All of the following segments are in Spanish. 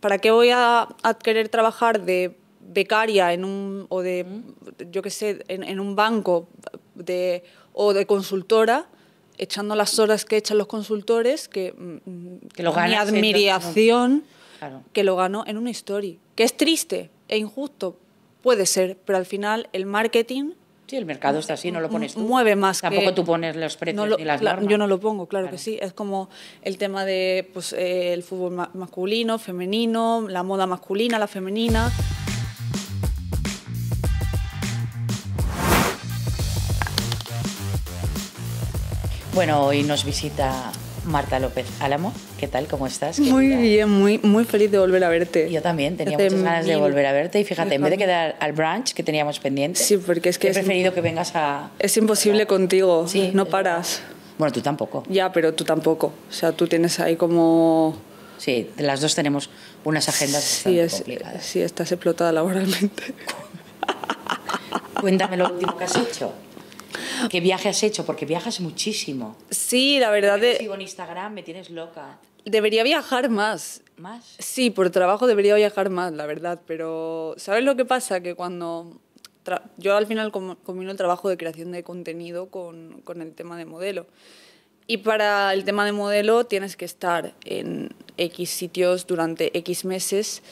¿para qué voy a, querer trabajar de becaria en un, o de, yo qué sé, en, un banco o de consultora? echando las horas que echan los consultores, que, mm, mm, que lo mi admiración, que lo ganó en una story, que es triste e injusto, puede ser, pero al final el marketing Sí, el mercado está así, no lo pones tú. Mueve más. Tampoco tú pones los precios no las normas. Yo no lo pongo, claro, que sí. Es como el tema de pues, eh, el fútbol masculino, femenino, la moda masculina, la femenina. Bueno, hoy nos visita Marta López Álamo. ¿Qué tal? ¿Cómo estás? Muy bien, muy, muy feliz de volver a verte. Yo también, tenía este muchas ganas de volver a verte y fíjate, en vez de quedar al brunch que teníamos pendiente, sí, porque es que he preferido que vengas a... Es imposible contigo, no paras. Bueno, tú tampoco. Ya, pero tú tampoco. O sea, tú tienes ahí como... Sí, las dos tenemos unas agendas sí, complicadas. Sí, estás explotada laboralmente. Cuéntame lo último que has hecho. ¿Qué viaje has hecho? Porque viajas muchísimo. Sí, la verdad. es... sigo en Instagram, me tienes loca. Debería viajar más. ¿Más? Sí, por trabajo debería viajar más, la verdad. Pero, ¿sabes lo que pasa? Que cuando. Yo al final combino el trabajo de creación de contenido con el tema de modelo. Y para el tema de modelo tienes que estar en X sitios durante X meses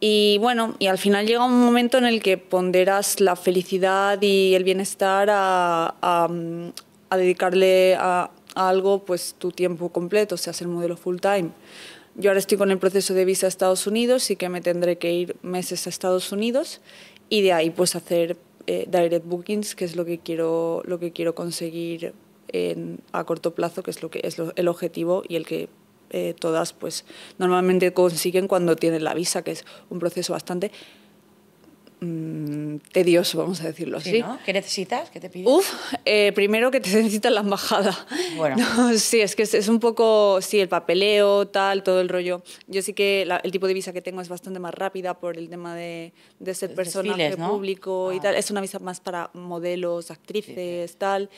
y bueno, y al final llega un momento en el que ponderas la felicidad y el bienestar a, dedicarle a, algo pues tu tiempo completo, o sea, ser modelo full time. Yo ahora estoy con el proceso de visa a Estados Unidos y que me tendré que ir meses a Estados Unidos y de ahí pues hacer eh, direct bookings, que es lo que quiero, lo que quiero conseguir a corto plazo, que es, lo que, es el objetivo y el que eh, todas pues normalmente consiguen cuando tienen la visa, que es un proceso bastante mm, tedioso, vamos a decirlo así. ¿Qué necesitas? ¿Qué te piden? Uf, eh, primero que te necesita la embajada. Bueno. sí, es que es, un poco, sí, el papeleo, tal, todo el rollo. Yo sí que el tipo de visa que tengo es bastante más rápida por el tema de, ser personaje público y ah. tal. Es una visa más para modelos, actrices, tal.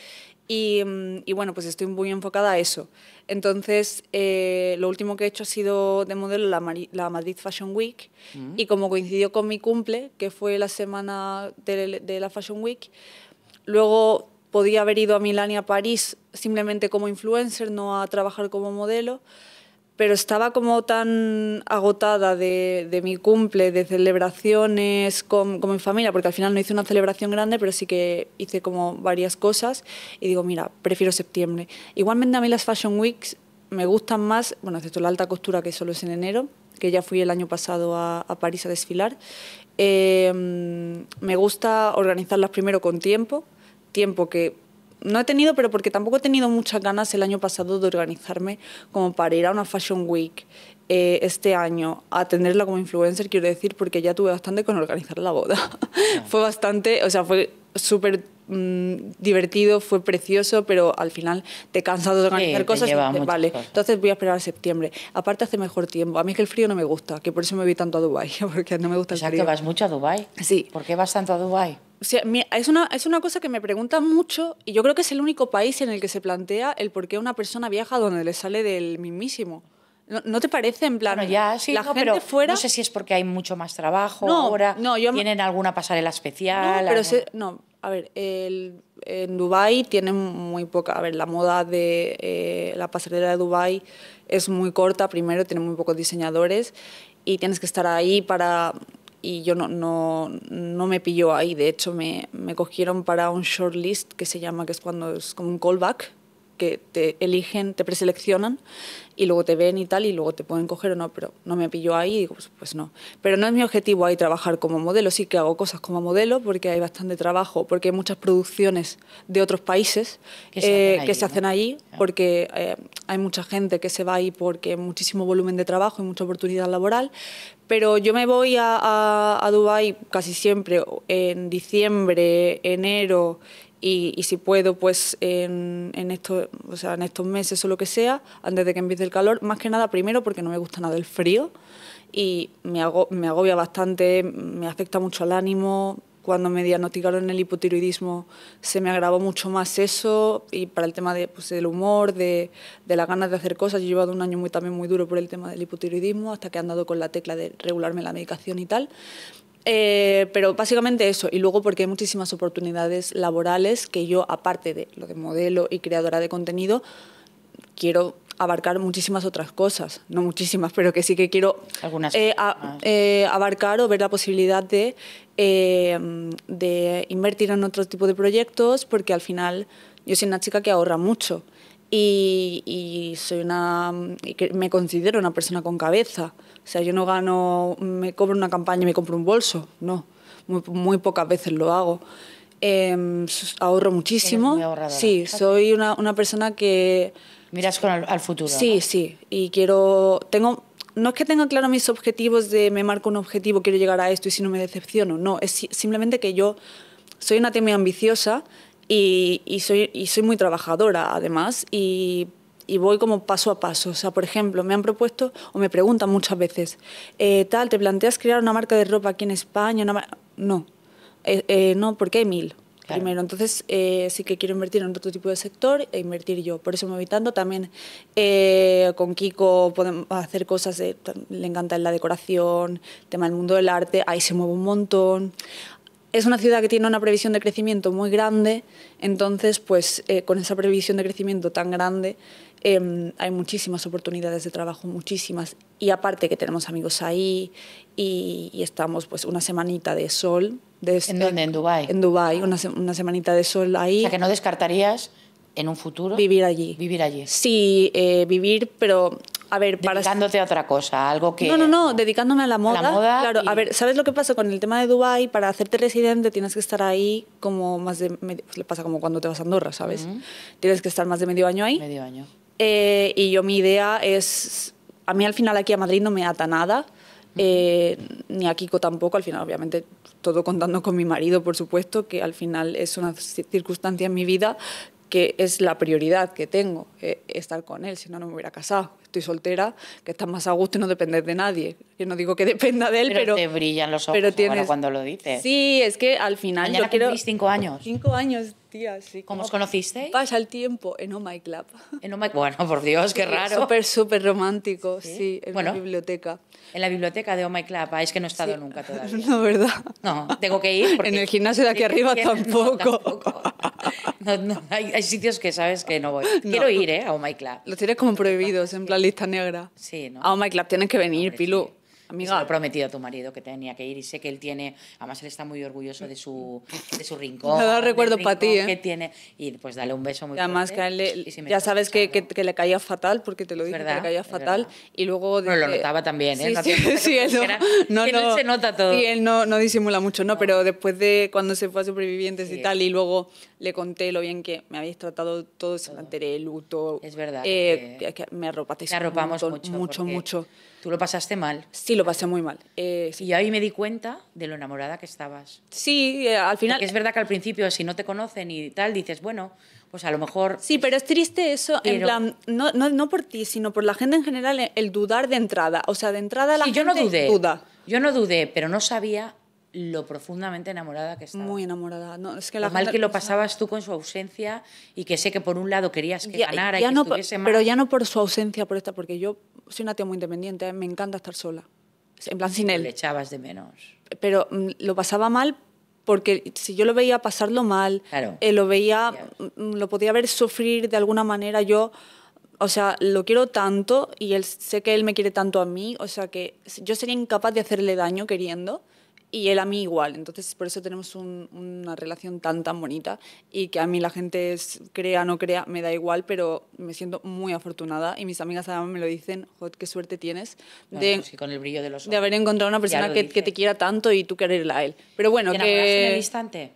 Mm, y, bueno, pues estoy muy enfocada a eso. Entonces, eh, lo último que he hecho ha sido de modelo la, la Madrid Fashion Week. Mm. Y como coincidió con mi cumple, que fue la semana de, de, la Fashion Week, luego podía haber ido a Milán y a París simplemente como influencer, no a trabajar como modelo pero estaba como tan agotada de, mi cumple, de celebraciones con, en mi familia, porque al final no hice una celebración grande, pero sí que hice como varias cosas y digo, mira, prefiero septiembre. Igualmente a mí las Fashion Weeks me gustan más, bueno, excepto la alta costura que solo es en enero, que ya fui el año pasado a, París a desfilar. Eh, me gusta organizarlas primero con tiempo, tiempo que no he tenido, pero porque tampoco he tenido muchas ganas el año pasado de organizarme como para ir a una Fashion Week eh, este año, a tenerla como influencer, quiero decir, porque ya tuve bastante con organizar la boda. Ah. fue bastante, o sea, fue súper Mm, divertido, fue precioso, pero al final te cansado de organizar cosas. vale, entonces voy a esperar a septiembre. Aparte hace mejor tiempo. A mí es que el frío no me gusta, que por eso me voy tanto a Dubái, porque no me gusta el frío. vas mucho a Dubái. Sí. ¿Por qué vas tanto a Dubái? O es, una, es una cosa que me preguntan mucho y yo creo que es el único país en el que se plantea el por qué una persona viaja donde le sale del mismísimo. ¿No, te parece en plan? ya, sí, la gente fuera... no sé si es porque hay mucho más trabajo no, ahora, yo... tienen alguna pasarela especial. No, pero no, a ver, el, en Dubai tienen muy poca, a ver, la moda de eh, la pasarela de Dubai es muy corta, primero tiene muy pocos diseñadores y tienes que estar ahí para y yo no, no, no me pilló ahí, de hecho me, me cogieron para un shortlist que se llama, que es cuando es como un callback, que te eligen, te preseleccionan y luego te ven y tal y luego te pueden coger o no, pero no me pilló ahí digo, pues, pues, no. Pero no es mi objetivo ahí trabajar como modelo, sí que hago cosas como modelo porque hay bastante trabajo, porque hay muchas producciones de otros países que se, hacen, eh, allí, porque eh, hay mucha gente que se va ahí porque hay muchísimo volumen de trabajo y mucha oportunidad laboral, pero yo me voy a, a, a Dubái casi siempre en diciembre, enero y, si puedo, pues en, en, estos, o sea, en estos meses o lo que sea, antes de que empiece el calor, más que nada primero porque no me gusta nada el frío y me, me agobia bastante, me afecta mucho el ánimo, cuando me diagnosticaron el hipotiroidismo se me agravó mucho más eso y para el tema de, pues, del humor, de, de, las ganas de hacer cosas. Yo he llevado un año muy, también muy duro por el tema del hipotiroidismo hasta que he andado con la tecla de regularme la medicación y tal. Eh, pero básicamente eso, y luego porque hay muchísimas oportunidades laborales que yo, aparte de lo de modelo y creadora de contenido, quiero abarcar muchísimas otras cosas, no muchísimas, pero que sí que quiero eh, eh, abarcar o ver la posibilidad de, de invertir en otro tipo de proyectos, porque al final yo soy una chica que ahorra mucho y, soy una me considero una persona con cabeza. O sea, yo no gano, me cobro una campaña y me compro un bolso, no. Muy, pocas veces lo hago. Em, ahorro muchísimo. sí, soy una, una, persona que... Miras con al, futuro. Sí, sí. Y quiero... Tengo, no es que tenga claro mis objetivos de me marco un objetivo, quiero llegar a esto y si no me decepciono. No, es simplemente que yo soy una muy ambiciosa y, soy, soy muy trabajadora además y, voy como paso a paso. O sea, por ejemplo, me han propuesto o me preguntan muchas veces, eh, tal, ¿te planteas crear una marca de ropa aquí en España? no, eh, eh, no, porque hay mil. primero. Entonces, sí que quiero invertir en otro tipo de sector e invertir yo. Por eso me voy tanto. También con Kiko podemos hacer cosas, le encanta la decoración, tema del mundo del arte, ahí se mueve un montón es una ciudad que tiene una previsión de crecimiento muy grande, entonces pues eh, con esa previsión de crecimiento tan grande em, hay muchísimas oportunidades de trabajo, muchísimas. Y aparte que tenemos amigos ahí y, estamos pues una semanita de sol. De, ¿En este, dónde? ¿En Dubái? En Dubái, una, semanita de sol ahí. O sea que no descartarías en un futuro vivir allí. Vivir allí. Sí, eh, vivir, pero a ver, Dedicándote a otra cosa, algo que... No, no, no, dedicándome a la moda. la moda claro, a ver, ¿sabes lo que pasa con el tema de Dubai Para hacerte residente tienes que estar ahí como más de... Medio... Le pasa como cuando te vas a Andorra, ¿sabes? Tienes que estar más de medio año ahí. Medio año. Eh, y yo mi idea es... A mí al final aquí a Madrid no me ata nada. Eh, ni a Kiko tampoco, al final obviamente todo contando con mi marido, por supuesto, que al final es una circunstancia en mi vida que es la prioridad que tengo, eh, estar con él, si no, no me hubiera casado. Estoy soltera, que estás más a gusto y no depender de nadie. Yo no digo que dependa de él, pero... pero te brillan los ojos cuando lo dices. Sí, es que al final ya yo quiero... cinco años. Cinco años, ¿Cómo os conocisteis? Pasa el tiempo en Oh My Club. Oh bueno, por Dios, qué raro. súper, súper romántico, sí, en bueno, la biblioteca. En la biblioteca de Oh My Club, ah, es que no he estado nunca todavía. No, ¿verdad? No, tengo que ir. en el gimnasio de aquí arriba tampoco. hay, sitios que sabes que no voy. Quiero ir, ¿eh? A Oh My Club. Los tienes como prohibidos, en plan lista negra. Sí, ¿no? A Oh My Club tienes que venir, Pilu. Amiga, prometido a tu marido que tenía que ir y sé que él tiene, además él está muy orgulloso de su, de su rincón. Me recuerdo para ti, ¿eh? Que tiene, y pues dale un beso muy además fuerte. Además que ya sabes que, que, le caía fatal, porque te lo dije, le caía fatal. Y luego... Pero lo notaba también, ¿eh? Sí, sí, él no, se nota todo. Y él no, no disimula mucho, no, pero después de cuando se fue a Supervivientes y tal, y luego le conté lo bien que me habéis tratado todo, todo. el luto. Es verdad. Eh, me arropasteis. arropamos mucho. Mucho, mucho. Tú lo pasaste mal. Sí, lo pasé muy mal. Eh, y ahí me di cuenta de lo enamorada que estabas. Sí, eh, al final... es verdad que al principio, si no te conocen y tal, dices, bueno, pues a lo mejor... Sí, pero es triste eso, en plan, no, no, por ti, sino por la gente en general, el dudar de entrada. O sea, de entrada la sí, gente yo no dudé, duda. Yo no dudé, pero no sabía lo profundamente enamorada que estaba. Muy enamorada. No, es que la mal que lo pasabas tú con su ausencia y que sé que por un lado querías que ganara Pero ya no por su ausencia, por esta, porque yo soy una tía muy independiente, me encanta estar sola. En plan, sin él. Le echabas de menos. Pero mm, lo pasaba mal porque si yo lo veía pasarlo mal, eh, lo veía, mm, mm, lo podía ver sufrir de alguna manera, yo, o sea, lo quiero tanto y sé que él me quiere tanto a mí, o sea, que yo sería incapaz de hacerle daño queriendo, y él a mí igual. Entonces, por eso tenemos una relación tan, tan bonita y que a mí la gente crea, no crea, me da igual, pero me siento muy afortunada y mis amigas además me lo dicen, Jod, qué suerte tienes de, pues con el brillo de, los de haber encontrado una persona que, te quiera tanto y tú quererla a él. Pero bueno, que... en instante?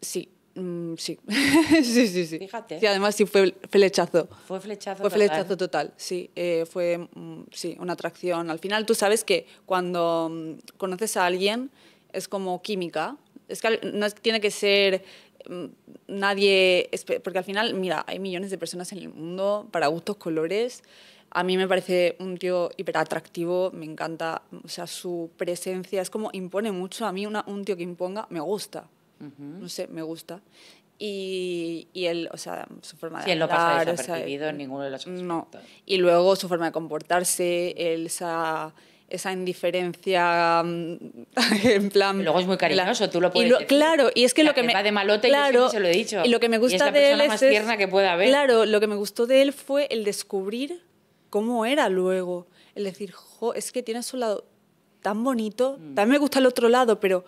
Sí, Mm, sí. sí, sí, sí. Fíjate. Sí, además sí fue flechazo. Fue flechazo Fue total. flechazo total, sí. Eh, fue, mm, sí, una atracción. Al final tú sabes que cuando mm, conoces a alguien es como química. Es que no tiene que ser nadie... Porque al final, mira, hay millones de personas en el mundo para gustos, colores. A mí me parece un tío hiperatractivo, me encanta, o sea, su presencia es como impone mucho. A mí un tío que imponga me gusta. No sé, me gusta. Y, y, él, o sea, su forma de él hablar, no pasa desapercibido o sea, en ninguno de los aspectos. No. Y luego su forma de comportarse, esa, esa indiferencia mm, en plan... Y luego es muy cariñoso, tú lo puedes y Claro, y es que lo que me... Va de malote y se lo he dicho. Y que me gusta es la persona más tierna que pueda haber. Claro, lo que me gustó de él fue el descubrir cómo era luego. El decir, jo, es que tiene su lado tan bonito, mm. también me gusta el otro lado, pero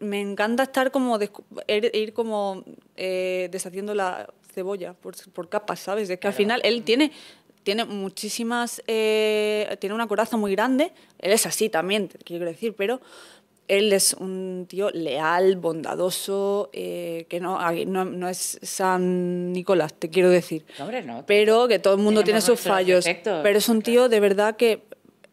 me encanta estar como, er-, ir como eh, deshaciendo la cebolla por, capas, ¿sabes? Es que al final él mm. tiene tiene muchísimas, eh, tiene una coraza muy grande, él es así también, te quiero decir, pero él es un tío leal, bondadoso, eh, que no, no, es San Nicolás, te quiero decir. Pero que todo el mundo tiene sus fallos. pero es un tío de verdad que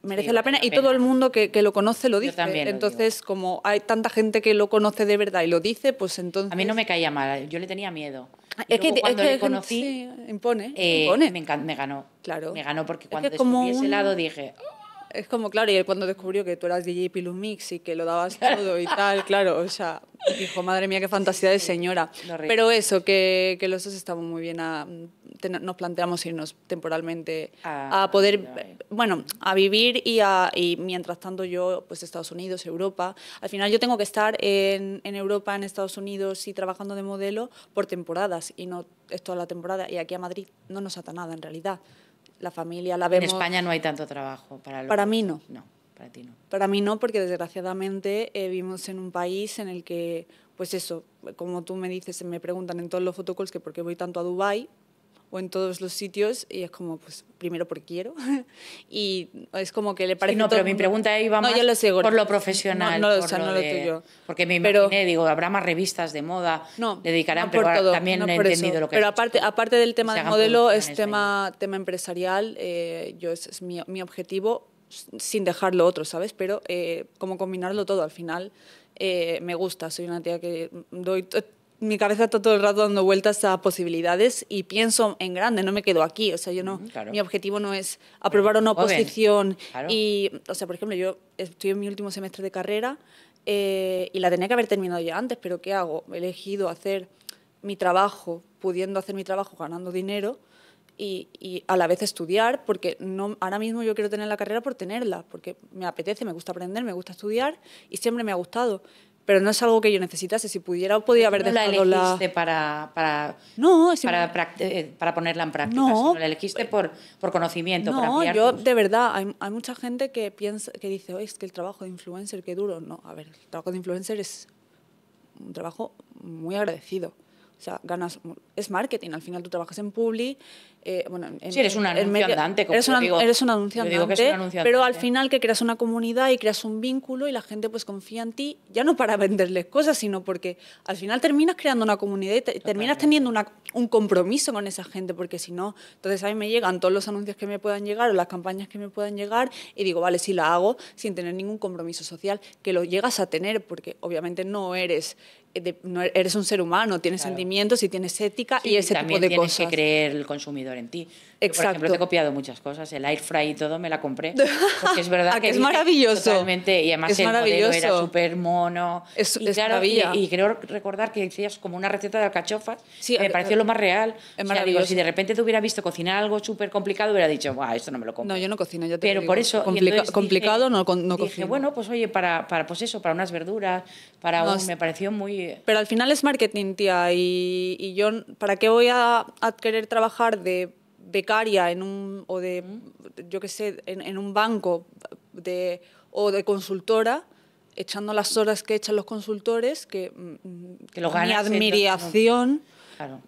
merece la pena. y todo el mundo que, lo conoce lo dice. también entonces, como hay tanta gente que lo conoce de verdad y lo dice, pues entonces. A mí no me caía mal, yo le tenía miedo. Ah, es, que, cuando conocí, impone, Me, ganó. Claro. Me ganó porque cuando ese lado dije es como, claro, y él cuando descubrió que tú eras DJ Pilumix y que lo dabas todo y tal, claro, o sea, dijo, madre mía, qué fantasía de señora. Pero eso, que, los dos estamos muy bien nos planteamos irnos temporalmente a poder, bueno, a vivir y, mientras tanto yo, pues Estados Unidos, Europa. Al final yo tengo que estar en, en Europa, en Estados Unidos y trabajando de modelo por temporadas y no es toda la temporada. Y aquí a Madrid no nos ata nada en realidad la familia, la vemos. En España no hay tanto trabajo para Para mí no. No, para ti no. Para mí no, porque desgraciadamente eh, vivimos en un país en el que, pues eso, como tú me dices, me preguntan en todos los fotocalls que por qué voy tanto a Dubái, o en todos los sitios y es como, pues primero porque quiero y es como que le parece... Sí, no, pero mi pregunta iba no, más por lo profesional, no, no, no lo tuyo. Porque me imaginé, digo, habrá más revistas de moda, no, dedicarán, por pero todo, también he entendido lo que... Pero aparte, aparte del tema del modelo, es tema, tema empresarial, eh, yo es, mi, objetivo sin dejar lo otro, ¿sabes? Pero eh, como combinarlo todo al final eh, me gusta. Soy una tía que doy mi cabeza está todo el rato dando vueltas a posibilidades y pienso en grande, no me quedo aquí. O sea, yo no, mi objetivo no es aprobar una oposición. Y, o sea, por ejemplo, yo estoy en mi último semestre de carrera eh, y la tenía que haber terminado ya antes, pero ¿qué hago? He elegido hacer mi trabajo, pudiendo hacer mi trabajo ganando dinero. Y, y, a la vez estudiar, porque no, ahora mismo yo quiero tener la carrera por tenerla, porque me apetece, me gusta aprender, me gusta estudiar y siempre me ha gustado pero no es algo que yo necesitase. Si pudiera, podía haber dejado la elegiste para, para, no, para, eh, para, ponerla en práctica. No, la elegiste por, por conocimiento. No, yo de verdad, hay, mucha gente que piensa, que dice, es que el trabajo de influencer, qué duro. No, a ver, el trabajo de influencer es un trabajo muy agradecido. O sea, ganas es marketing. Al final tú trabajas en Publi. Eh, bueno, eres un anunciante eres, eres un anuncio pero al final que creas una comunidad y creas un vínculo y la gente pues confía en ti, ya no para venderles cosas, sino porque al final terminas creando una comunidad y terminas teniendo una, un compromiso con esa gente, porque si no, entonces a mí me llegan todos los anuncios que me puedan llegar o las campañas que me puedan llegar y digo, vale, si la hago sin tener ningún compromiso social, que lo llegas a tener, porque obviamente no eres, eh, no eres un ser humano, tienes sentimientos y tienes ética y ese tipo de Tienes que creer el consumidor en ti. Exacto. por ejemplo, te he copiado muchas cosas, el air fry y todo me la compré. Porque es verdad ah, que, es maravilloso. y además el era súper mono. Es, y, claro, y, creo recordar que decías como una receta de alcachofas, me pareció lo más real. Es maravilloso. si de repente te hubiera visto cocinar algo súper complicado, hubiera dicho, guau esto no me lo compro. No, yo no cocino, yo te Pero por eso... complicado no, no dije, bueno, pues oye, para, pues eso, para unas verduras, para me pareció muy... Pero al final es marketing, tía, y yo ¿para qué voy a, querer trabajar de becaria en un, o de, yo qué sé, en, un banco o de consultora, echando las horas que echan los consultores, que, mm, lo mi admiración,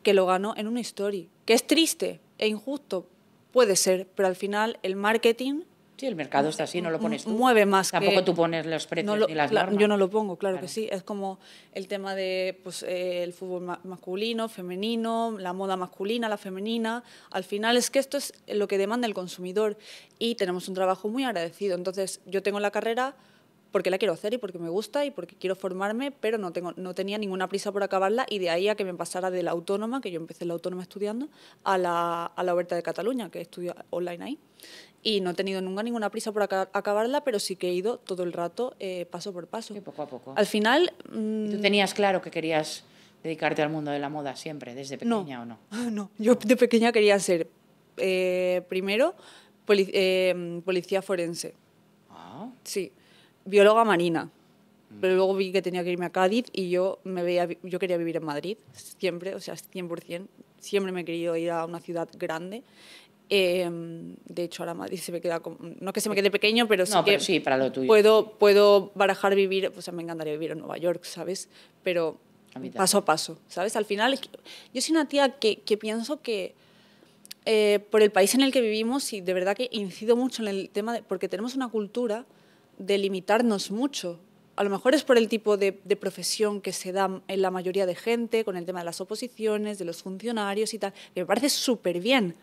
que lo gano en una story. Que es triste e injusto, puede ser, pero al final el marketing Sí, el mercado está así, no lo pones tú. Mueve más. Tampoco tú pones los precios y las normas. Yo no lo pongo, claro, que sí. Es como el tema de pues, eh, el fútbol masculino, femenino, la moda masculina, la femenina. Al final es que esto es lo que demanda el consumidor y tenemos un trabajo muy agradecido. Entonces, yo tengo la carrera porque la quiero hacer y porque me gusta y porque quiero formarme, pero no, tengo, no tenía ninguna prisa por acabarla y de ahí a que me pasara de la autónoma, que yo empecé la autónoma estudiando, a la, a la Oberta de Cataluña, que estudio online ahí. Y no he tenido nunca ninguna prisa por acabarla, pero sí que he ido todo el rato, eh, paso por paso. Y poco a poco. Al final... ¿Tú mm, tenías claro que querías dedicarte al mundo de la moda siempre, desde pequeña o no? No, yo de pequeña quería ser, eh, primero, eh, policía forense. Ah. Sí bióloga marina. Mm. Pero luego vi que tenía que irme a Cádiz y yo, me veía, yo quería vivir en Madrid, siempre, o sea, 100%. Siempre me he querido ir a una ciudad grande. Em, de hecho, ahora Madrid se me queda, no que se me quede pequeño, pero sí para Puedo, puedo barajar vivir, pues o sea, me encantaría vivir en Nueva York, ¿sabes? Pero paso a paso, ¿sabes? Al final, yo soy una tía que, pienso que eh, por el país en el que vivimos, y de verdad que incido mucho en el tema, de, porque tenemos una cultura delimitarnos mucho. A lo mejor es por el tipo de, profesión que se da en la mayoría de gente, con el tema de las oposiciones, de los funcionarios y tal, que me parece súper bien.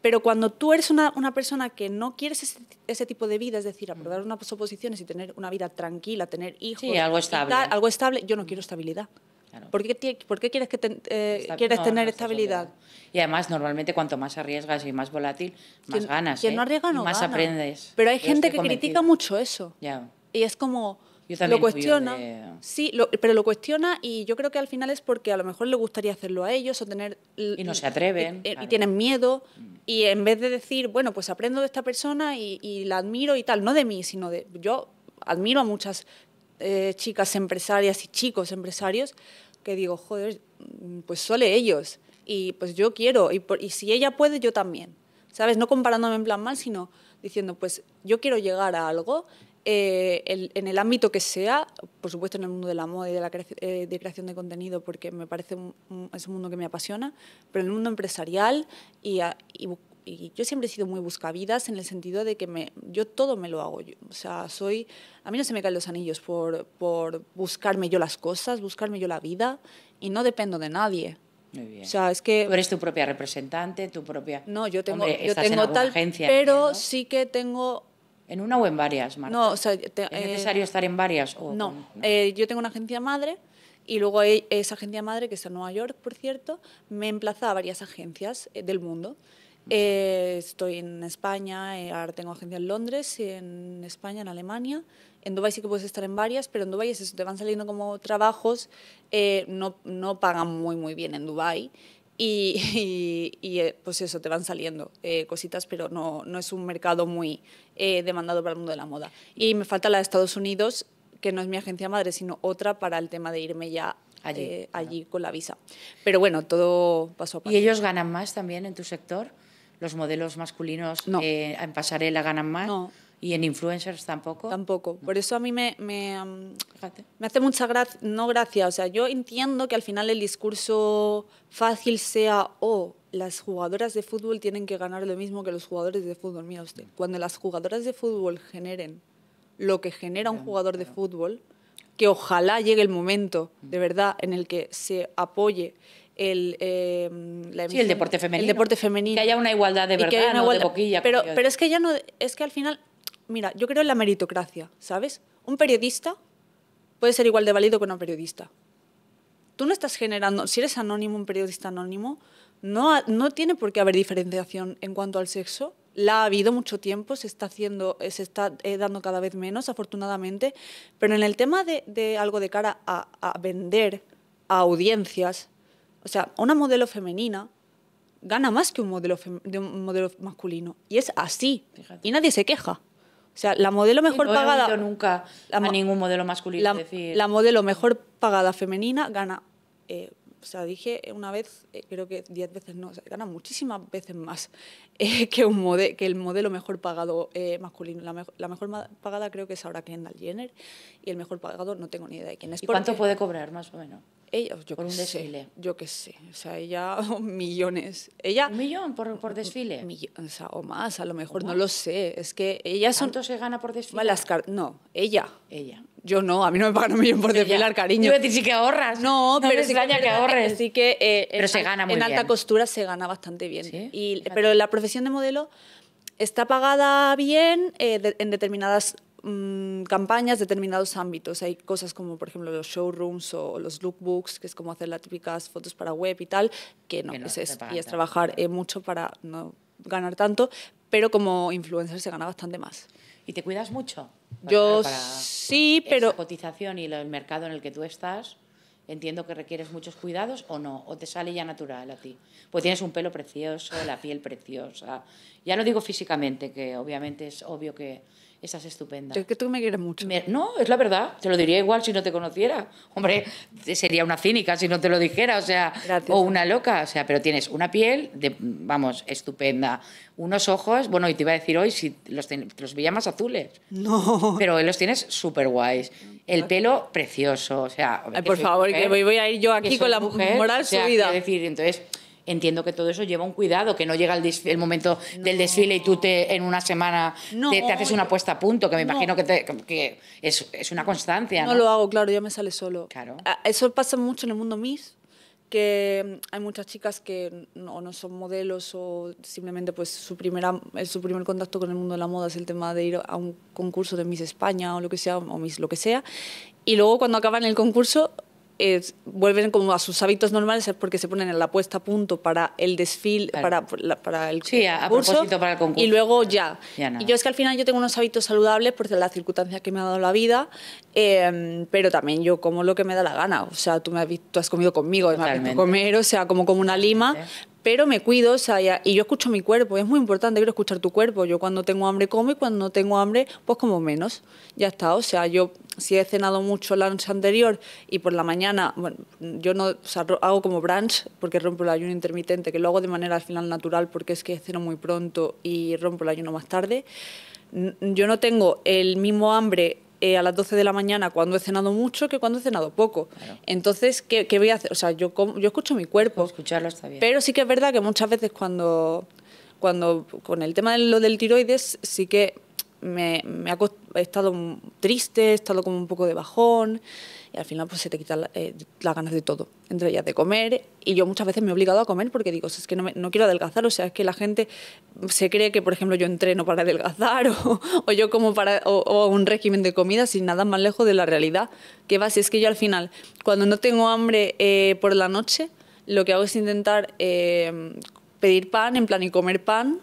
Pero cuando tú eres una, persona que no quieres ese, tipo de vida, es decir, aprobar unas oposiciones y tener una vida tranquila, tener hijos, y algo estable, yo no quiero estabilidad. ¿Por, qué, quieres, que eh, quieres tener estabilidad? Y además, normalmente, cuanto más arriesgas y más volátil, más ganas. Quien ¿eh? no arriesga no más aprendes. Pero hay gente que critica mucho eso. Y es como... Yo lo cuestiona, sí, pero lo cuestiona y yo creo que al final es porque a lo mejor le gustaría hacerlo a ellos o tener... Y no se atreven. Y, tienen miedo mm. y en vez de decir, bueno, pues aprendo de esta persona y, y, la admiro y tal, no de mí, sino de... Yo admiro a muchas eh, chicas empresarias y chicos empresarios que digo, joder, pues solo ellos. Y pues yo quiero, y, si ella puede, yo también. ¿Sabes? No comparándome en plan mal, sino diciendo, pues yo quiero llegar a algo eh, en el ámbito que sea, por supuesto en el mundo de la moda y de la eh, de creación de contenido, porque me parece es un mundo que me apasiona, pero en el mundo empresarial y, y y yo siempre he sido muy buscavidas en el sentido de que me, yo todo me lo hago. Yo, o sea, soy, a mí no se me caen los anillos por, por buscarme yo las cosas, buscarme yo la vida y no dependo de nadie. Muy bien. O sea, es que... eres tu propia representante, tu propia... No, yo tengo, yo tengo tal, agencia, pero sí que tengo... ¿En una o en varias, Marta? No, o sea... ¿Es eh, necesario estar en varias? O no, eh, yo tengo una agencia madre y luego esa agencia madre, que está en Nueva York, por cierto, me emplaza a varias agencias eh, del mundo. Eh, estoy en España, eh, ahora tengo agencia en Londres, en España, en Alemania. En Dubái sí que puedes estar en varias, pero en Dubái eso, te van saliendo como trabajos, eh, no, no, pagan muy, muy bien en Dubái. Y, pues eso, te van saliendo cositas, pero no, no, es un mercado muy demandado para el mundo de la moda. Y me falta la de Estados Unidos, que no es mi agencia madre, sino otra para el tema de irme ya allí, allí con la visa. Pero bueno, todo pasó a paso. ¿Y ellos ganan más también en tu sector? los modelos masculinos eh, en pasarela ganan más. ¿Y en influencers tampoco? Tampoco. Por eso a mí me, me, me hace mucha gracia, no gracia. O sea, yo entiendo que al final el discurso fácil sea, o oh, las jugadoras de fútbol tienen que ganar lo mismo que los jugadores de fútbol. Mira usted, mm. cuando las jugadoras de fútbol generen lo que genera un jugador de fútbol, que ojalá llegue el momento, de mm. verdad, en el que se apoye el, em, el deporte femenino. Que haya una igualdad de verdad, Pero, pero es que ya no, es que al final, mira, yo creo en la meritocracia, ¿sabes? Un periodista puede ser igual de válido que un periodista. Tú no estás generando, si eres anónimo, un periodista anónimo, no, no tiene por qué haber diferenciación en cuanto al sexo. La ha habido mucho tiempo, se está haciendo, se está eh, dando cada vez menos, afortunadamente. Pero en el tema de, algo de cara a, a vender a audiencias, o sea, una modelo femenina gana más que un modelo, de un modelo masculino. Y es así. Y nadie se queja. O sea, la modelo mejor pagada. nunca a ningún modelo masculino. La, modelo mejor pagada femenina gana. Eh, o sea, dije una vez, eh, creo que diez veces no, gana muchísimas veces más eh, que, un que el modelo mejor pagado masculino. La, mejor pagada creo que es ahora Kendall Jenner y el mejor pagado no tengo ni idea de quién es. ¿Y cuánto puede cobrar, más o menos? yo por un sé, yo qué sé. O sea, ella, millones. Ella, ¿Un millón por, por desfile? Millón, o, más, a lo mejor, no lo sé. Es que ella son. ¿Cuánto se gana por desfile? no, ella. Ella. Yo no, a mí no me pagan un millón por desfilar, cariño. Yo voy a decir sí que ahorras. No, pero sí que, ahorres. Sí que eh, pero en, se gana en alta costura se gana bastante bien. Y, pero la profesión de modelo está pagada bien eh, en determinadas Mm, campañas determinados ámbitos. Hay cosas como, por ejemplo, los showrooms o los lookbooks, que es como hacer las típicas fotos para web y tal, que no, es, y es trabajar eh, mucho para no ganar tanto, pero como influencer se gana bastante más. ¿Y te cuidas mucho? Yo sí, pero... cotización y el mercado en el que tú estás, entiendo que requieres muchos cuidados o no, o te sale ya natural a ti. Pues tienes un pelo precioso, la piel preciosa. Ya no digo físicamente, que obviamente es obvio que estás estupenda. Es que tú me quieres mucho. no, es la verdad. Te lo diría igual si no te conociera. Hombre, sería una cínica si no te lo dijera, o sea, o una loca. O sea, pero tienes una piel, de, vamos, estupenda. Unos ojos, bueno, y te iba a decir hoy si los, los veía más azules. No. Pero los tienes súper guays. El pelo precioso, o sea. por favor, que voy, a ir yo aquí con la mujer, moral o sea, subida. decir, entonces entiendo que todo eso lleva un cuidado, que no llega el, el momento del desfile y tú te, en una semana te, haces una puesta a punto, que me imagino que, que es, es, una constancia. No, lo hago, claro, ya me sale solo. Claro. Ah, eso pasa mucho en el mundo Miss, que hay muchas chicas que no, no son modelos o simplemente pues su, primera, su primer contacto con el mundo de la moda es el tema de ir a un concurso de Miss España o lo que sea, o Miss lo que sea, y luego cuando acaban el concurso vuelven como a sus hábitos normales es porque se ponen en la puesta a punto para el desfile, para, para, el sí, concurso, Y luego ya. y yo es que al final yo tengo unos hábitos saludables por las circunstancias que me ha dado la vida, em, pero también yo como lo que me da la gana. O sea, tú, me has, visto, has comido conmigo, me comer, o sea, como como una lima, pero me cuido, o sea, y yo escucho mi cuerpo, es muy importante, quiero escuchar tu cuerpo, yo cuando tengo hambre como y cuando no tengo hambre, pues como menos, ya está, o sea, yo si he cenado mucho la noche anterior y por la mañana, bueno, yo no, hago como brunch, porque rompo el ayuno intermitente, que lo hago de manera al final natural, porque es que ceno muy pronto y rompo el ayuno más tarde, yo no tengo el mismo hambre eh, a las 12 de la mañana cuando he cenado mucho que cuando he cenado poco. Entonces, ¿qué, voy a hacer? O sea, yo, yo escucho mi cuerpo. Escucharlo Pero sí que es verdad que muchas veces cuando, cuando con el tema de lo del tiroides, sí que me, ha he estado triste, he estado como un poco de bajón y al final pues se te quitan la, eh, las ganas de todo, entre ellas de comer y yo muchas veces me he obligado a comer porque digo, es que no, quiero adelgazar, o sea, es que la gente se cree que por ejemplo yo entreno para adelgazar o, yo como para o, un régimen de comida sin nada más lejos de la realidad, que va, si es que yo al final cuando no tengo hambre eh, por la noche, lo que hago es intentar em, pedir pan, en plan y comer pan,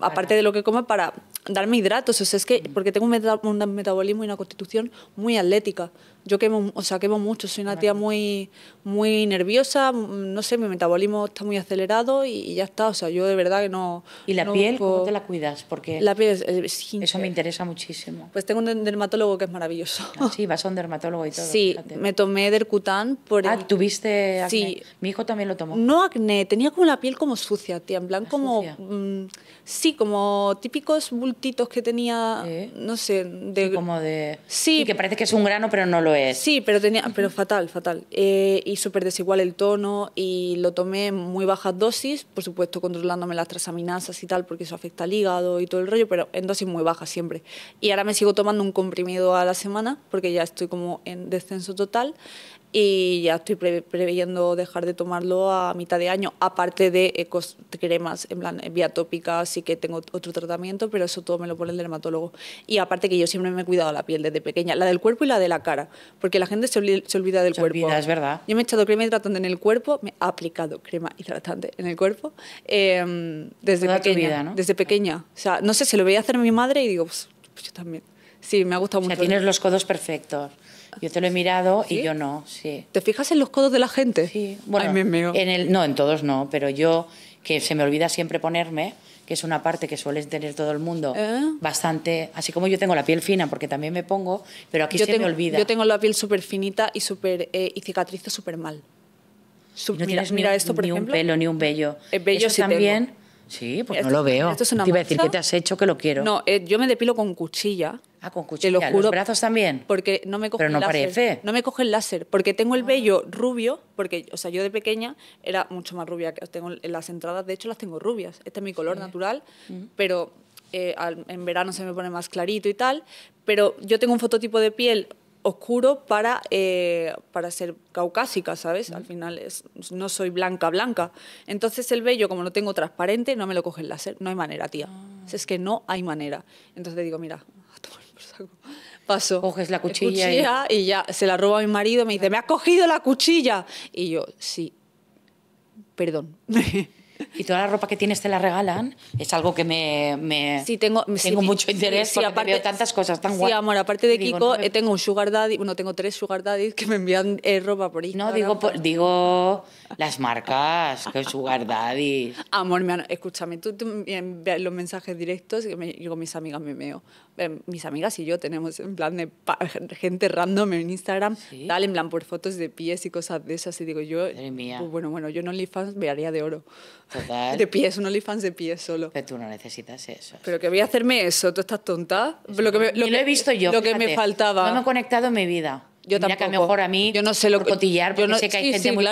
aparte de lo que como para darme hidratos, o sea, es que porque tengo un metabolismo y una constitución muy atlética, yo quemo, o sea, quemo mucho, soy una tía muy, muy nerviosa, mm, no sé, mi metabolismo está muy acelerado y, ya está, o sea, yo de verdad que no... ¿Y la piel? ¿Cómo te la cuidas? Porque la piel es, Eso me interesa muchísimo. Pues tengo un dermatólogo que es maravilloso. Ah, sí, vas a un dermatólogo y todo. Sí, me tomé Dercutan por... Ah, ¿tuviste acné? Sí. Mi hijo también lo tomó. No acné, tenía como la piel como sucia, tía, en plan como... Mm, sí, como típicos bultitos que tenía, no sé... De... como de... Sí. Y que parece que es un grano, pero no lo es. Sí, pero tenía, pero fatal, fatal. Eh, y súper desigual el tono y lo tomé en muy bajas dosis, por supuesto controlándome las trasaminasas y tal, porque eso afecta al hígado y todo el rollo, pero en dosis muy bajas siempre. Y ahora me sigo tomando un comprimido a la semana, porque ya estoy como en descenso total y ya estoy preveyendo dejar de tomarlo a mitad de año, aparte de cremas en plan vía eh, tópica, sí que tengo otro tratamiento, pero eso todo me lo pone el dermatólogo. Y aparte que yo siempre me he cuidado la piel desde pequeña, la del cuerpo y la de la cara, porque la gente se, olvida, del cuerpo. del se cuerpo. Olvida, es verdad. Yo me he echado crema hidratante en el cuerpo, me he aplicado crema hidratante en el cuerpo em, desde pequeña. Desde ah. pequeña. O sea, no sé, se lo veía hacer a mi madre y digo, pues, pues, yo también. Sí, me ha gustado mucho. O sea, tienes los codos perfectos. Yo te lo he mirado y yo no, sí. ¿Te fijas en los codos de la gente? Sí, bueno, en el, no, en todos no, pero yo, que se me olvida siempre ponerme, que es una parte que suele tener todo el mundo, ¿Eh? bastante, así como yo tengo la piel fina, porque también me pongo, pero aquí yo se tengo, me olvida. Yo tengo la piel súper finita y, super, eh, y cicatrizo súper mal. no mira, esto, por ni un pelo, ni un vello. El eh, vello también... Sí, pues no lo veo. te iba a decir que te has hecho que lo quiero. No, eh, yo me depilo con cuchilla. Ah, con cuchilla. los brazos también. Porque no me coge no el láser. parece. No me coge el láser, porque tengo el ah. vello rubio, porque, o sea, yo de pequeña era mucho más rubia. Tengo las entradas, de hecho, las tengo rubias. Este es mi color natural, mm. pero eh, en verano se me pone más clarito y tal. Pero yo tengo un fototipo de piel oscuro para, eh, para ser caucásica, ¿sabes? Al final es, no soy blanca, blanca. Entonces el vello, como no tengo transparente, no me lo coge el láser. No hay manera, tía. Ah. Es que no hay manera. Entonces digo, mira, Paso. Coges la cuchilla. y... ya se la roba a mi marido. Me dice, ¿me has cogido la cuchilla? Y yo, sí. Perdón. y toda la ropa que tienes te la regalan, es algo que me, me sí, tengo, tengo mucho interés sí, porque aparte, tantas cosas tan guay Sí, amor, aparte de Kiko, eh, tengo un sugar daddy, bueno, tengo tres sugar daddies que me envían eh, ropa por ahí No, digo, digo las marcas, que sugar daddy. Amor, escúchame, tú, tú los mensajes directos, y me, digo, mis amigas me meo. Em, mis amigas y yo tenemos en plan de gente random en Instagram, Dale en plan por fotos de pies y cosas de esas, y digo yo, pues, bueno, bueno, yo no OnlyFans me haría de oro. Total. De pies, un OnlyFans de pie solo. Pero tú no necesitas eso. Pero que voy a hacerme eso, tú estás tonta. Lo que me, lo, he visto yo. Lo que me faltaba. No me he conectado en mi vida. Yo tampoco. a mejor a mí, yo no sé lo por sé que hay gente muy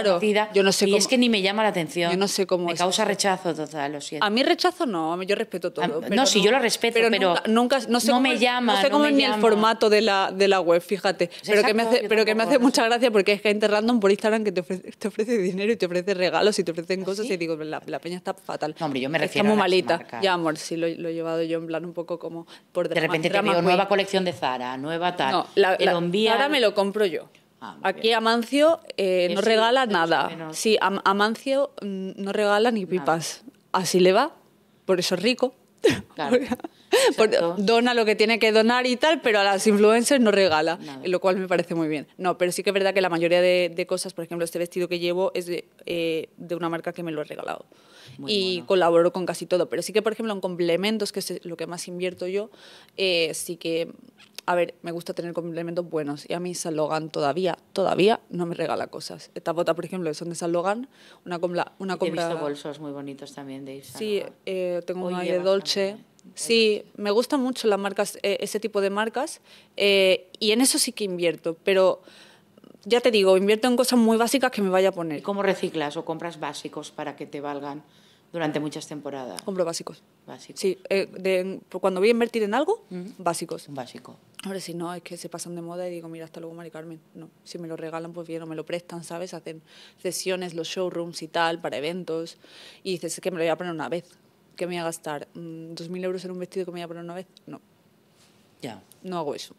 y es que ni me llama la atención. Yo no sé cómo Me causa rechazo total, lo siento. A mí rechazo no, yo respeto todo. Ah, no, si sí, yo lo respeto, pero, nunca, no sé cómo, me llama. No es ni el formato de la, de la web, fíjate. Pues pero que me hace, pero que me hace mucha gracia porque hay gente random por Instagram que te ofrece, dinero y te ofrece regalos y te ofrecen ¿Ah, cosas y digo, la, peña está fatal. hombre, yo me refiero Está muy malita. Ya, amor, sí, lo, he llevado yo en plan un poco como por De repente te digo nueva colección de Zara, nueva tal. No, ahora me lo compro yo. Ah, Aquí Amancio eh, no regala nada. Sí, Amancio mm, no regala ni pipas. Así le va, por eso es rico. dona lo que tiene que donar y tal, pero a las influencers no regala, lo cual me parece muy bien. No, pero sí que es verdad que la mayoría de, cosas, por ejemplo, este vestido que llevo es de, eh, una marca que me lo ha regalado. y colaboro con casi todo, pero sí que, por ejemplo, en complementos, que es lo que más invierto yo, eh, sí que a ver, me gusta tener complementos buenos y a mí San todavía, todavía no me regala cosas. Estas botas, por ejemplo, son de San Logan, una, una compra... He bolsos muy bonitos también de San Sí, eh, tengo Hoy una de Dolce. ¿eh? Sí, me gustan mucho las marcas, eh, ese tipo de marcas y en eso sí que invierto, pero ya te digo, invierto en cosas muy básicas que me vaya a poner. ¿Cómo reciclas o compras básicos para que te valgan? durante muchas temporadas. Compro básicos. Básicos. Sí, eh, cuando voy a invertir en algo, básicos. Un básico. Ahora, si no, es que se pasan de moda y digo, mira, hasta luego, Mari Carmen. No, si me lo regalan, pues bien, o me lo prestan, ¿sabes? Hacen sesiones, los showrooms y tal, para eventos. Y dices, es que me lo voy a poner una vez. ¿Qué me voy a gastar? Mm, ¿Dos mil euros en un vestido que me voy a poner una vez? No. Ya. No hago eso.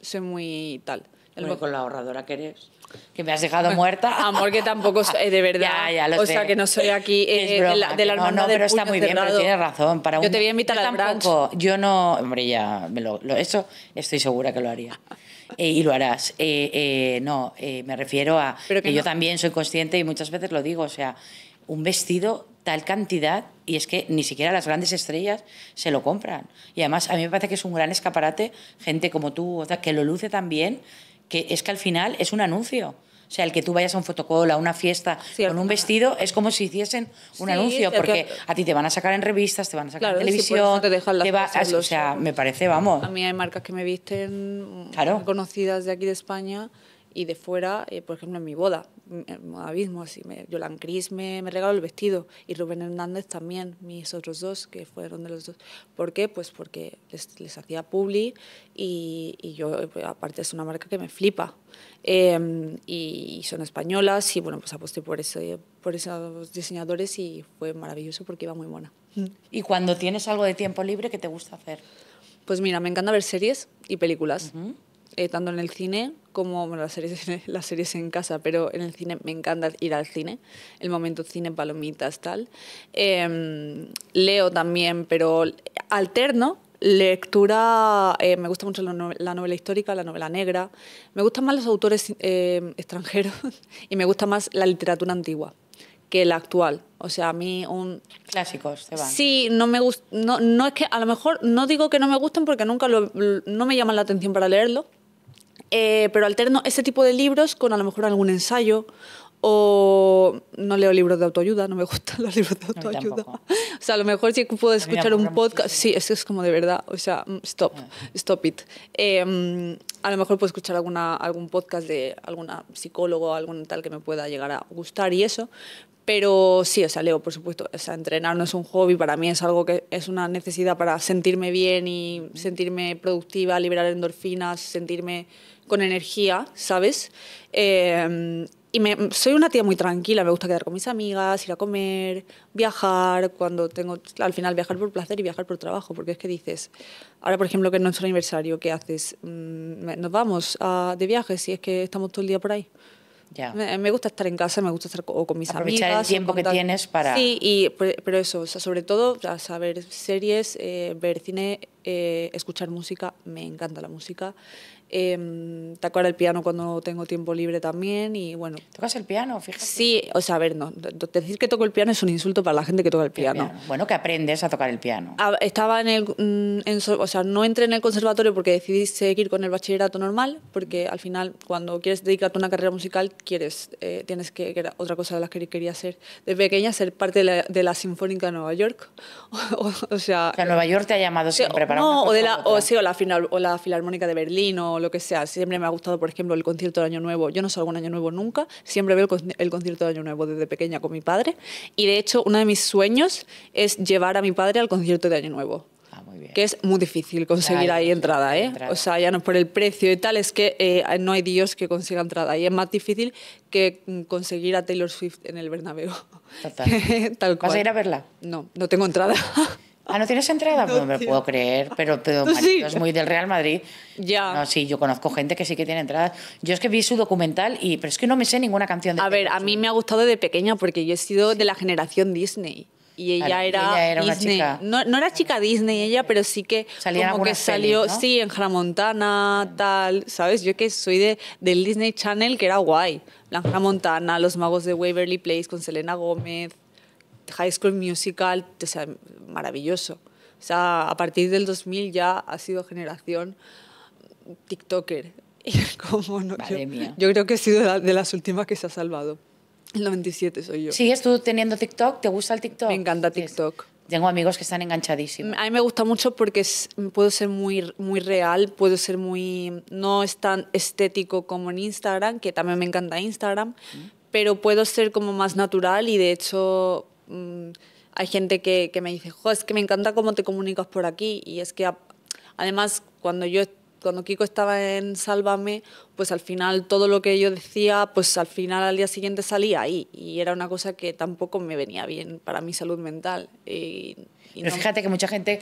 Soy muy tal. El bueno, con la ahorradora que eres. Que me has dejado muerta. Amor, que tampoco eh, de verdad. o sea, que no soy aquí eh, broma, de la, No, no, pero está muy bien, pero tienes razón. Para un, yo te voy a invitar a Yo no, hombre, ya, lo, eso estoy segura que lo haría. Eh, y lo harás. Eh, no, me refiero a que, yo también soy consciente y muchas veces lo digo, o sea, un vestido tal cantidad y es que ni siquiera las grandes estrellas se lo compran. Y además a mí me parece que es un gran escaparate gente como tú, que lo luce tan bien que es que al final es un anuncio. O sea, el que tú vayas a un fotocall, a una fiesta con un vestido, es como si hiciesen un anuncio, porque a ti te van a sacar en revistas, te van a sacar en televisión, te O sea, me parece, vamos. A mí hay marcas que me visten conocidas de aquí de España y de fuera, eh, por ejemplo, en mi boda, eh, Abismo, así me, Yolan Cris me, regaló el vestido y Rubén Hernández también, mis otros dos, que fueron de los dos. ¿Por qué? Pues porque les, les hacía publi y, y yo, eh, pues, aparte es una marca que me flipa. Em, y, son españolas y bueno, pues aposté por, ese, por esos diseñadores y fue maravilloso porque iba muy mona. ¿Y cuando tienes algo de tiempo libre, qué te gusta hacer? Pues mira, me encanta ver series y películas. Eh, tanto en el cine como las, series, las series en casa, pero en el cine me encanta ir al cine, el momento cine, palomitas, tal. Em, leo también, pero alterno Lectura, eh, me gusta mucho la, novela histórica, la novela negra. Me gustan más los autores em, extranjeros y me gusta más la literatura antigua que la actual. O sea, a mí un... Clásicos, te van. Sí, no me gusta... No, es que, a lo mejor, no digo que no me gusten porque nunca no me llaman la atención para leerlo, eh, pero alterno este tipo de libros con a lo mejor algún ensayo o no leo libros de autoayuda, no me gustan los libros de autoayuda. o sea, a lo mejor si puedo escuchar un podcast, sí, es, es como de verdad, o sea, mm, stop, ah. stop it. Em, a lo mejor puedo escuchar alguna, algún podcast de alguna psicólogo, algún tal que me pueda llegar a gustar y eso. Pero sí, o sea, leo, por supuesto, o sea, entrenar no es un hobby, para mí es algo que es una necesidad para sentirme bien y sentirme productiva, liberar endorfinas, sentirme con energía, ¿sabes? Em, y soy una tía muy tranquila, me gusta quedar con mis amigas, ir a comer, viajar, cuando tengo, al final viajar por placer y viajar por trabajo, porque es que dices, ahora por ejemplo que es nuestro aniversario, ¿qué haces? Mm, nos vamos ah, de viaje si es que estamos todo el día por ahí. Ya. Me, gusta estar en casa, me gusta estar con, o con mis Aprovechar el tiempo que tienes para... Sí, y, pues, pero eso, sobre todo, saber series, eh, ver cine, eh, escuchar música, me encanta la música. Eh, em, tocar el piano cuando tengo tiempo libre también y bueno. ¿Tocas el piano? Sí, o sea, a ver, no. Decir que toco el piano es un insulto para la gente que toca el piano. Bueno, que aprendes a tocar el piano. Ah, estaba en el. Mm, o sea, no entré en el conservatorio porque decidí seguir con el bachillerato normal, porque al final, cuando quieres dedicarte a una carrera musical, quieres, eh, tienes que, otra cosa de las que quería ser de pequeña, ser parte de la, Sinfónica de Nueva York. o, o, sea. Nueva York te ha llamado siempre para. o, de la, o, la, o la Filarmónica de Berlín o lo que sea. Siempre me ha gustado, por ejemplo, el concierto de Año Nuevo. Yo no salgo un Año Nuevo nunca, siempre veo el, concierto de Año Nuevo desde pequeña con mi padre. Y de hecho, uno de mis sueños es llevar a mi padre al concierto de Año Nuevo. Ah, muy bien. Que es muy difícil conseguir ahí entrada, ¿eh? O sea, ya no es por el precio y tal, es que eh, no hay Dios que consiga entrada. Y es más difícil que mm, conseguir a Taylor Swift en el Bernabéu. Tal cual. ¿Vas a ir a verla? No, no tengo entrada. Ah, ¿no tienes entrada? No, me puedo creer, pero, pero es muy del Real Madrid. Ya. No, sí, yo conozco gente que sí que tiene entrada. Yo es que vi su documental, y, pero es que no me sé ninguna canción de A ver, a mí me ha gustado de pequeña porque yo he sido de la generación Disney. Y ella, era, Disney. Una chica. No, era chica Disney ella, pero sí que Salía como que salió, sí, en Jaramontana, tal, ¿sabes? Yo que soy de, del Disney Channel, que era guay. La Montana, Los Magos de Waverly Place con Selena Gómez, High School Musical, o sea, maravilloso. O sea, a partir del 2000 ya ha sido generación TikToker. Como no, yo, yo, creo que he sido de, las últimas que se ha salvado. El 97 soy yo. ¿Sigues tú teniendo TikTok? ¿Te gusta el TikTok? Me encanta TikTok. Tengo amigos que están enganchadísimos. A mí me gusta mucho porque puedo ser muy, muy real, puedo ser muy... No es tan estético como en Instagram, que también me encanta Instagram, mm. pero puedo ser como más natural y de hecho Mm, hay gente que, me dice, es que me encanta cómo te comunicas por aquí. Y es que además cuando yo cuando Kiko estaba en Sálvame, pues al final todo lo que yo decía, pues al final al día siguiente salía ahí. Y era una cosa que tampoco me venía bien para mi salud mental. Y, Pero fíjate que mucha gente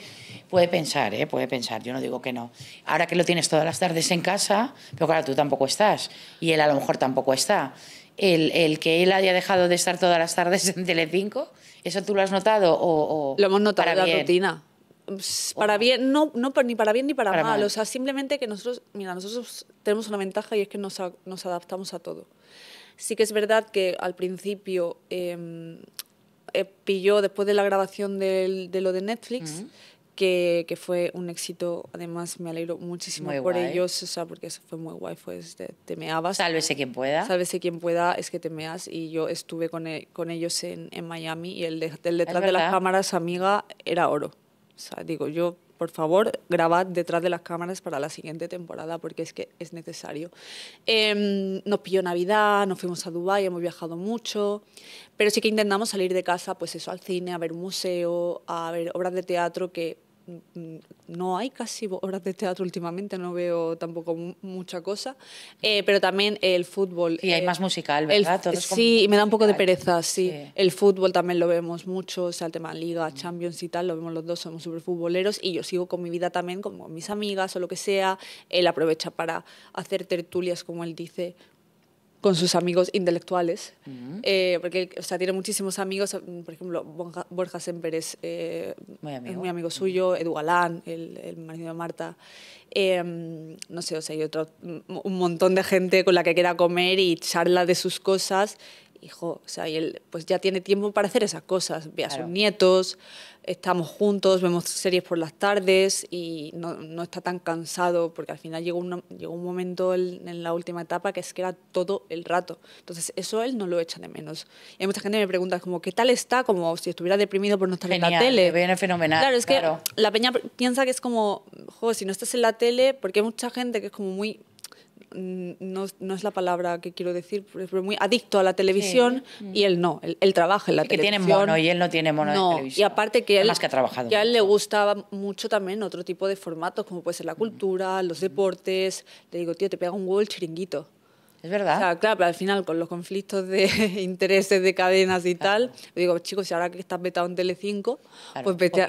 puede pensar, ¿eh? puede pensar, yo no digo que no. Ahora que lo tienes todas las tardes en casa, pero claro, tú tampoco estás y él a lo mejor tampoco está el, que él haya dejado de estar todas las tardes en Telecinco. ¿Eso tú lo has notado o, lo hemos notado en la rutina? Pues, para bien, no, no, ni para bien ni para, mal. O sea, simplemente que nosotros, mira, nosotros tenemos una ventaja y es que nos, adaptamos a todo. Sí que es verdad que al principio em, eh, pilló, después de la grabación de lo de Netflix, que, fue un éxito. Además, me alegro muchísimo por ellos, o sea, porque eso fue muy guay, fue este, Temeabas. Sálvese quien pueda. Sálvese quien pueda, es que temeas. Y yo estuve con, e, ellos en, Miami y el, el detrás de las cámaras, amiga, era oro. O sea, digo, yo por favor, grabad detrás de las cámaras para la siguiente temporada porque es que es necesario. Em, nos pilló Navidad, nos fuimos a Dubái, hemos viajado mucho, pero sí que intentamos salir de casa, pues eso, al cine, a ver un museo, a ver obras de teatro que no hay casi obras de teatro últimamente, no veo tampoco mucha cosa, eh, pero también el fútbol. Y hay eh, más musical, ¿verdad? sí, me da un poco de pereza, sí. El fútbol también lo vemos mucho, o sea, el tema Liga, mm. Champions y tal, lo vemos los dos, somos superfutboleros y yo sigo con mi vida también, como mis amigas o lo que sea, él aprovecha para hacer tertulias, como él dice, con sus amigos intelectuales, eh, porque o sea, tiene muchísimos amigos, por ejemplo, Borja, Semperes eh, es, muy, amigo. suyo, Edu Galán, el, marido de Marta, em, no sé, o sea, hay otro, un montón de gente con la que queda comer y charla de sus cosas hijo, o sea, y él pues ya tiene tiempo para hacer esas cosas, ve a sus nietos, estamos juntos, vemos series por las tardes y no, no está tan cansado, porque al final llegó, llegó un momento en, la última etapa que es que era todo el rato. Entonces, eso él no lo echa de menos. Y hay mucha gente que me pregunta, como, ¿qué tal está? Como si estuviera deprimido por no estar en la tele. Viene fenomenal. Claro, es que la peña piensa que es como, si no estás en la tele, porque hay mucha gente que es como muy no, es la palabra que quiero decir, pero muy adicto a la televisión mm. y él no, él, trabajo trabaja en la televisión. Que tiene mono y él no tiene mono de televisión. Y aparte que él, que a él le gustaba mucho también otro tipo de formatos, como puede ser la mm. cultura, los mm. deportes. Le digo, tío, te pega un huevo el chiringuito. Es verdad. claro, pero al final con los conflictos de intereses de cadenas y tal... tal, digo, chicos, si ahora que estás vetado en tele 5, pues, vete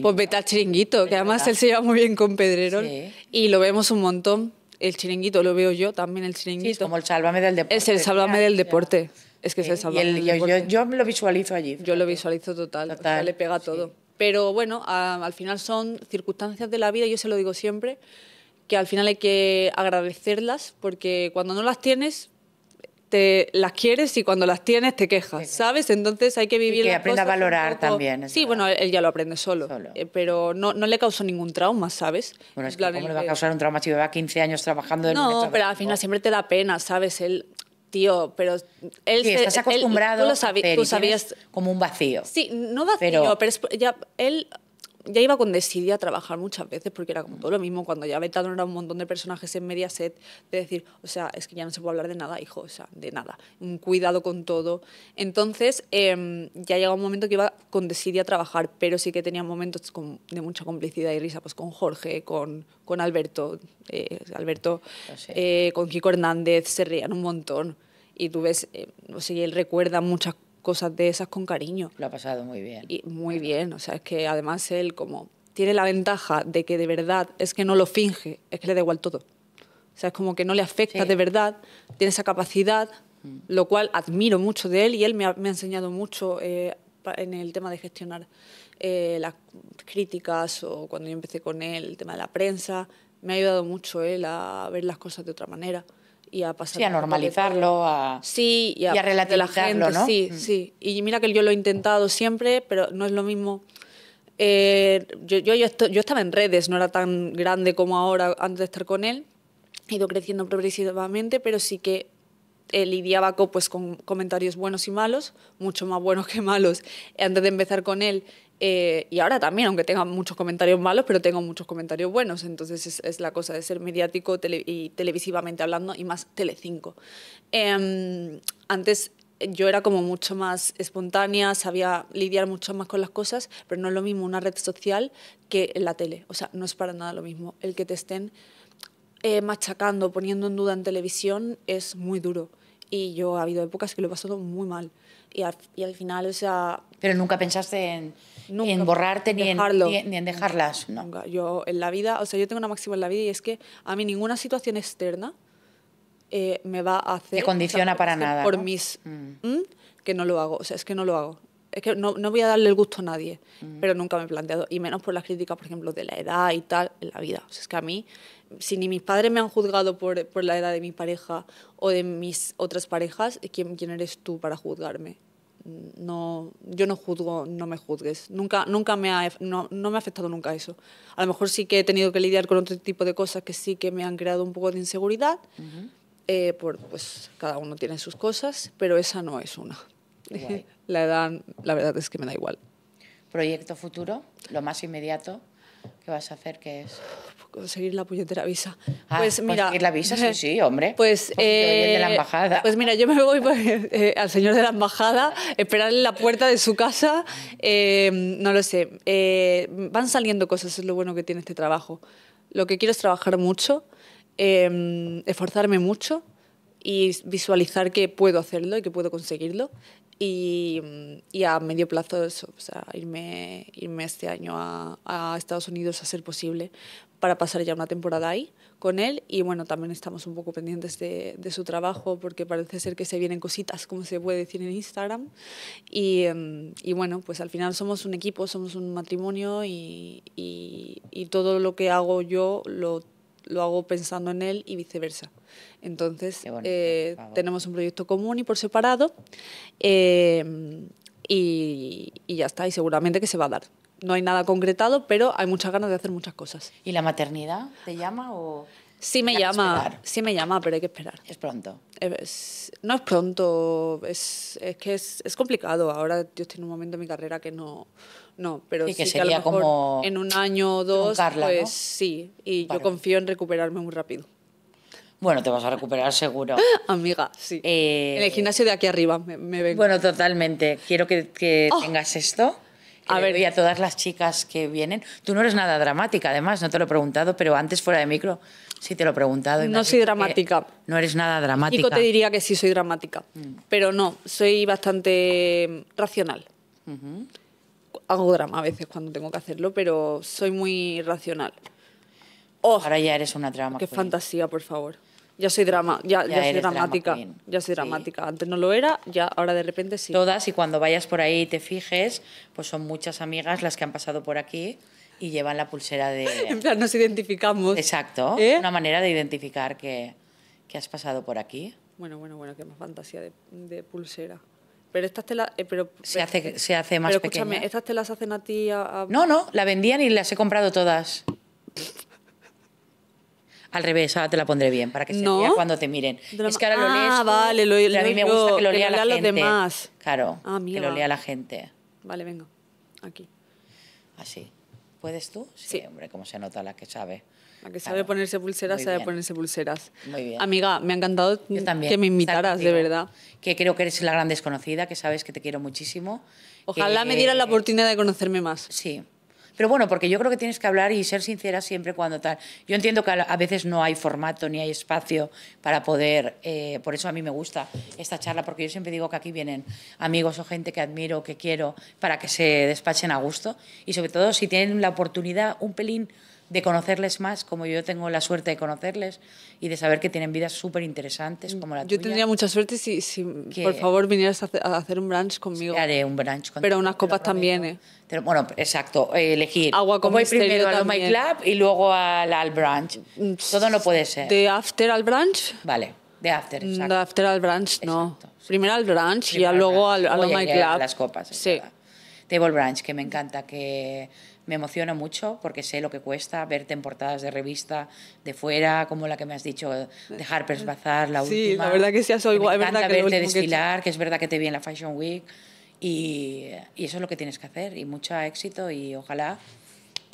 pues, al chiringuito, que además él se lleva muy bien con Pedrerol y lo vemos un montón el chiringuito lo veo yo también, el chiringuito. como el sálvame del deporte. Es el sálvame del deporte. Es que es el Yo, lo visualizo allí. Yo lo visualizo total, le pega todo. Pero bueno, al final son circunstancias de la vida, yo se lo digo siempre, que al final hay que agradecerlas, porque cuando no las tienes, te las quieres y cuando las tienes te quejas, ¿sabes? Entonces hay que vivir. Y que aprenda a valorar también. Sí, bueno, él ya lo aprende solo, eh, pero no, no le causó ningún trauma, ¿sabes? Bueno, es que ¿cómo le va a causar un trauma si lleva 15 años trabajando en No, pero al final siempre te da pena, ¿sabes? Él tío, pero él sí, estás acostumbrado tú, lo sabías como un vacío. Sí, no vacío, pero, ya él ya iba con desidia a trabajar muchas veces porque era como todo lo mismo. Cuando ya vetaron era un montón de personajes en media set de decir, o sea, es que ya no se puede hablar de nada, hijo, o sea, de nada. Un cuidado con todo. Entonces, em, ya llegó un momento que iba con desidia a trabajar, pero sí que tenía momentos de mucha complicidad y risa, pues con Jorge, con, con Alberto, eh, ah, eh, con Kiko Hernández, se reían un montón. Y tú ves, eh, o sea, él recuerda muchas cosas cosas de esas con cariño. Lo ha pasado muy bien. Y muy bien, o sea, es que además él como tiene la ventaja de que de verdad es que no lo finge, es que le da igual todo. O sea, es como que no le afecta de verdad, tiene esa capacidad, mm. lo cual admiro mucho de él y él me ha, enseñado mucho eh, en el tema de gestionar eh, las críticas o cuando yo empecé con él, el tema de la prensa, me ha ayudado mucho él a ver las cosas de otra manera y a a normalizarlo, a. Sí, y a, y ¿no? Sí, mm. sí. Y mira que yo lo he intentado siempre, pero no es lo mismo. Eh, yo, yo, estaba en redes, no era tan grande como ahora antes de estar con él. He ido creciendo progresivamente, pero sí que eh, lidiaba pues, con comentarios buenos y malos, mucho más buenos que malos, antes de empezar con él. Eh, y ahora también, aunque tenga muchos comentarios malos, pero tengo muchos comentarios buenos. Entonces es, la cosa de ser mediático y televisivamente hablando y más Telecinco. Eh, antes yo era como mucho más espontánea, sabía lidiar mucho más con las cosas, pero no es lo mismo una red social que la tele. O sea, no es para nada lo mismo. El que te estén eh, machacando, poniendo en duda en televisión es muy duro. Y yo ha habido épocas que lo he pasado muy mal. Y al, y al final, o sea... Pero nunca pensaste en ni en borrarte ni en, ni, en, dejarlas. Nunca. Yo en la vida, o sea, yo tengo una máxima en la vida y es que a mí ninguna situación externa eh, me va a hacer... Te condiciona para nada. Por mis... Mm. Mm, que no lo hago, o sea, es que no lo hago. Es que no, no voy a darle el gusto a nadie, mm. pero nunca me he planteado, y menos por las críticas, por ejemplo, de la edad y tal, en la vida. O sea, es que a mí, si ni mis padres me han juzgado por, por la edad de mi pareja o de mis otras parejas, quién eres tú para juzgarme? no, yo no juzgo, no me juzgues. Nunca, nunca me ha, no, me ha afectado nunca eso. A lo mejor sí que he tenido que lidiar con otro tipo de cosas que sí que me han creado un poco de inseguridad. Eh, por, pues cada uno tiene sus cosas, pero esa no es una. la edad, la verdad es que me da igual. ¿Proyecto futuro? ¿Lo más inmediato? ¿Qué vas a hacer? ¿Qué es? Conseguir la puñetera visa. Ah, pues mira. Conseguir la visa, sí, sí, hombre. Pues. Eh, pues mira, yo me voy pues, eh, al señor de la embajada, esperar en la puerta de su casa. Eh, no lo sé. van saliendo cosas, es lo bueno que tiene este trabajo. Lo que quiero es trabajar mucho, esforzarme mucho y visualizar que puedo hacerlo y que puedo conseguirlo. Y, y a medio plazo, eso, o sea, irme, irme este año a, Estados Unidos a ser posible para pasar ya una temporada ahí con él. Y bueno, también estamos un poco pendientes de, de su trabajo porque parece ser que se vienen cositas, como se puede decir en Instagram. Y, em, y bueno, pues al final somos un equipo, somos un matrimonio y, y todo lo que hago yo lo lo hago pensando en él y viceversa. Entonces, eh, tenemos un proyecto común y por separado eh, y, ya está, y seguramente que se va a dar no hay nada concretado, pero hay muchas ganas de hacer muchas cosas. ¿Y la maternidad te llama o...? Sí me llama, sí me llama, pero hay que esperar. ¿Es pronto? Eh, no es pronto, es, que es, es, complicado. Ahora yo estoy en un momento de mi carrera que no, no, pero sí, que, como en un año o dos, pues sí, y yo confío en recuperarme muy rápido. Bueno, te vas a recuperar seguro. Amiga, sí. Eh, en el gimnasio de aquí arriba me, vengo. Bueno, totalmente. Quiero que, oh. tengas esto. a ver, y a todas las chicas que vienen. Tú no eres nada dramática, además, no te lo he preguntado, pero antes fuera de micro sí te lo he preguntado. no soy dramática. No eres nada dramática. Chico te diría que sí soy dramática, mm. pero no, soy bastante racional hago drama a veces cuando tengo que hacerlo, pero soy muy racional. Oh, Ahora ya eres una drama. Qué fantasía, por favor. Ya soy drama, ya, soy dramática. ya soy dramática. Antes no lo era, ya ahora de repente sí. Todas, y cuando vayas por ahí y te fijes, pues son muchas amigas las que han pasado por aquí y llevan la pulsera de. en plan, nos identificamos. Exacto. ¿Eh? Una manera de identificar que, que, has pasado por aquí. Bueno, bueno, bueno, qué más fantasía de pulsera. Pero estas telas. Eh, pero, se, hace, se hace más pero escúchame, ¿estas telas hacen a ti? A, No, no, la vendían y las he comprado todas. Al revés, ahora te la pondré bien para que se vea cuando te miren. Es que ahora lo Ah, vale, lo, lo, a mí me gusta que lo lea la, gente. Los demás. Claro, ah, que lo lea la gente. Vale, venga. Aquí. Así. ¿Puedes tú? Sí, hombre, cómo se nota la que sabe. La que sabe ponerse pulseras, sabe ponerse pulseras. Amiga, me ha encantado que me invitaras, de verdad. Que creo que eres la gran desconocida, que sabes que te quiero muchísimo. Ojalá me dieras la oportunidad de conocerme más. Sí. Pero bueno, porque yo creo que tienes que hablar y ser sincera siempre cuando tal. Yo entiendo que a veces no hay formato ni hay espacio para poder, eh, por eso a mí me gusta esta charla, porque yo siempre digo que aquí vienen amigos o gente que admiro, que quiero, para que se despachen a gusto y sobre todo si tienen la oportunidad un pelín de conocerles más, como yo tengo la suerte de conocerles y de saber que tienen vidas súper interesantes como la yo tuya. Yo tendría mucha suerte si, por favor, vinieras a hacer un brunch conmigo. Sí, haré un brunch contigo. Pero unas copas también, ¿eh? bueno, exacto, elegir. Agua con Voy primero al My Club y luego al, brunch. Mm, todo no puede ser. ¿De after al brunch? Vale. De after, mm, exacto. De after al brunch, no. Primero al brunch y luego al, al, My Club. A las copas. Sí. Table brunch, que me encanta, que me emociona mucho porque sé lo que cuesta verte en portadas de revista de fuera, como la que me has dicho de Harper's Bazaar, la última. Sí, la verdad que sí, Me encanta es verdad verte desfilar, que, es verdad que te vi en la Fashion Week y, eso es lo que tienes que hacer y mucho éxito y ojalá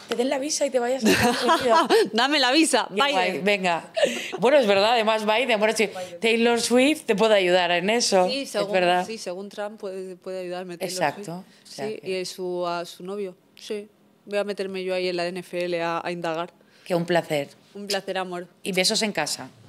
te den la visa y te vayas. A Dame la visa, vaya venga. Bueno, es verdad, además Biden, bueno, Taylor Swift te puede ayudar en eso. Sí, según, es verdad. Sí, según Trump puede, ayudarme. Exacto. sí, y su, a su novio, sí voy a meterme yo ahí en la NFL a, indagar. Que un placer. Un placer, amor. Y besos en casa.